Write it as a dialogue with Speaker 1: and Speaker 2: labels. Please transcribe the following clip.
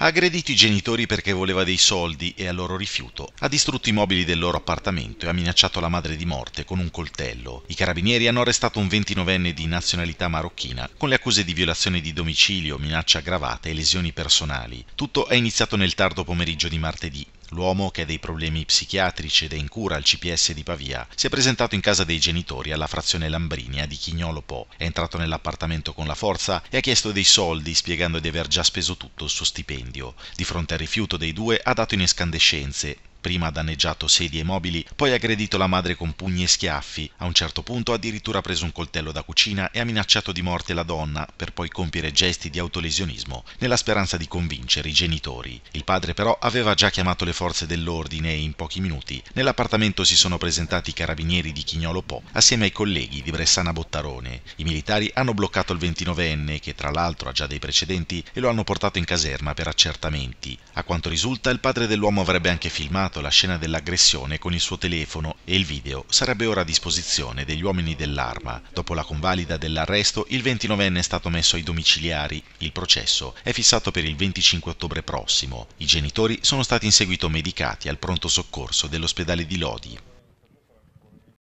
Speaker 1: Ha aggredito i genitori perché voleva dei soldi e a loro rifiuto ha distrutto i mobili del loro appartamento e ha minacciato la madre di morte con un coltello. I carabinieri hanno arrestato un 29enne di nazionalità marocchina con le accuse di violazione di domicilio, minaccia aggravata e lesioni personali. Tutto è iniziato nel tardo pomeriggio di martedì L'uomo, che ha dei problemi psichiatrici ed è in cura al CPS di Pavia, si è presentato in casa dei genitori alla frazione Lambrinia di Chignolo Po, è entrato nell'appartamento con la forza e ha chiesto dei soldi spiegando di aver già speso tutto il suo stipendio. Di fronte al rifiuto dei due ha dato in escandescenze prima ha danneggiato sedie e mobili, poi ha aggredito la madre con pugni e schiaffi, a un certo punto ha addirittura preso un coltello da cucina e ha minacciato di morte la donna per poi compiere gesti di autolesionismo nella speranza di convincere i genitori. Il padre però aveva già chiamato le forze dell'ordine e in pochi minuti nell'appartamento si sono presentati i carabinieri di Chignolo Po assieme ai colleghi di Bressana Bottarone. I militari hanno bloccato il 29enne che tra l'altro ha già dei precedenti e lo hanno portato in caserma per accertamenti. A quanto risulta il padre dell'uomo avrebbe anche filmato filmato la scena dell'aggressione con il suo telefono e il video sarebbe ora a disposizione degli uomini dell'arma. Dopo la convalida dell'arresto, il 29enne è stato messo ai domiciliari. Il processo è fissato per il 25 ottobre prossimo. I genitori sono stati in seguito medicati al pronto soccorso dell'ospedale di Lodi.